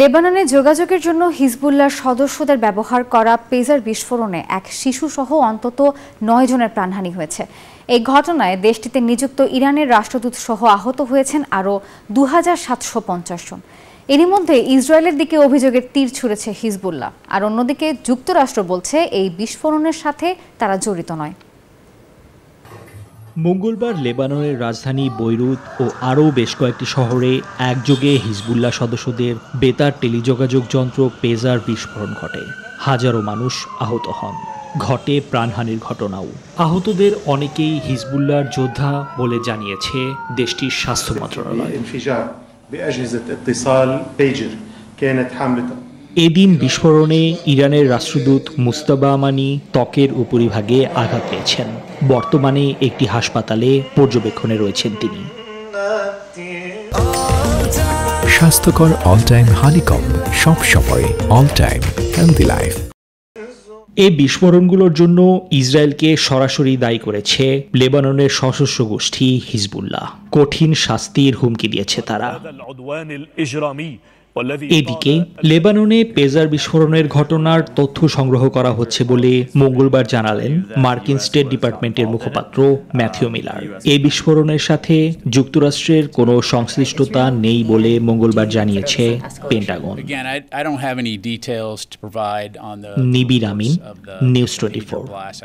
লেবাননে যোগাযোগের জন্য হিজবুল্লাহ সদস্যদের ব্যবহার করা পেজার বিস্ফোরণে এক শিশুসহ অন্তত নয় জনের প্রাণহানি হয়েছে এই ঘটনায় দেশটিতে নিযুক্ত ইরানের রাষ্ট্রদূত সহ আহত হয়েছেন আরও দু জন এরই মধ্যে ইসরায়েলের দিকে অভিযোগের তীর ছুড়েছে হিজবুল্লাহ আর অন্যদিকে যুক্তরাষ্ট্র বলছে এই বিস্ফোরণের সাথে তারা জড়িত নয় মঙ্গলবার লেবাননের রাজধানী বৈরুত ও আরও বেশ কয়েকটি শহরে একযোগে হিজবুল্লাহ সদস্যদের বেতার টেলিযোগাযোগ যন্ত্র পেজার বিস্ফোরণ ঘটে হাজারো মানুষ আহত হন ঘটে প্রাণহানির ঘটনাও আহতদের অনেকেই হিজবুল্লাহর যোদ্ধা বলে জানিয়েছে দেশটির স্বাস্থ্য মন্ত্রণালয় এদিন বিস্ফোরণে ইরানের রাষ্ট্রদূত মুস্তাবা আমানি ত্বকের উপরিভাগে আঘাত পেয়েছেন বর্তমানে একটি হাসপাতালে পর্যবেক্ষণে রয়েছেন তিনি স্বাস্থ্যকর অল টাইম হানিকম সব সময় অল টাইম হেলদি লাইফ এই বিস্ফোরণগুলোর জন্য ইসরায়েলকে সরাসরি দায়ী করেছে লেবাননের সশস্ত্র গোষ্ঠী হিজবুল্লাহ কঠিন শাস্তির হুমকি দিয়েছে তারা এদিকে লেবাননে পেজার বিস্ফোরণের ঘটনার তথ্য সংগ্রহ করা হচ্ছে বলে মঙ্গলবার জানালেন মার্কিন স্টেট ডিপার্টমেন্টের মুখপাত্র ম্যাথিউ মিলার এই বিস্ফোরণের সাথে যুক্তরাষ্ট্রের কোনো সংশ্লিষ্টতা নেই বলে মঙ্গলবার জানিয়েছে Pentagon Nibir Amin news twenty